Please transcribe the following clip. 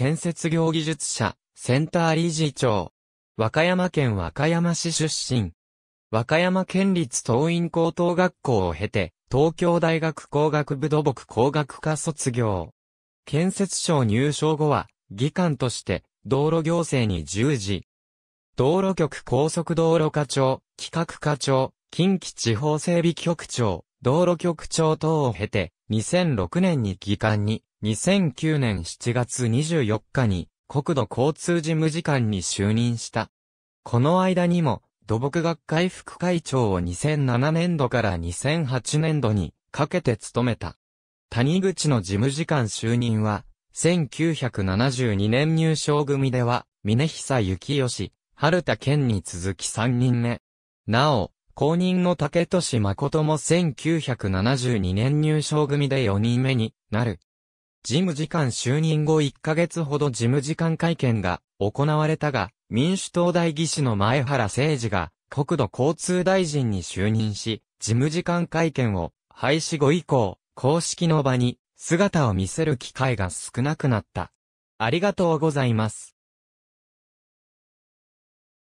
建設業技術者、センター理事長。和歌山県和歌山市出身。和歌山県立東院高等学校を経て、東京大学工学部土木工学科卒業。建設省入省後は、議官として、道路行政に従事。道路局高速道路課長、企画課長、近畿地方整備局長、道路局長等を経て、2006年に議官に2009年7月24日に国土交通事務次官に就任した。この間にも土木学会副会長を2007年度から2008年度にかけて務めた。谷口の事務次官就任は、1972年入省組では、峰久幸義、春田健に続き3人目。なお、公認の竹俊誠も1972年入省組で4人目になる。事務次官就任後1ヶ月ほど事務次官会見が行われたが、民主党代議士の前原誠二が国土交通大臣に就任し、事務次官会見を廃止後以降、公式の場に姿を見せる機会が少なくなった。ありがとうございます。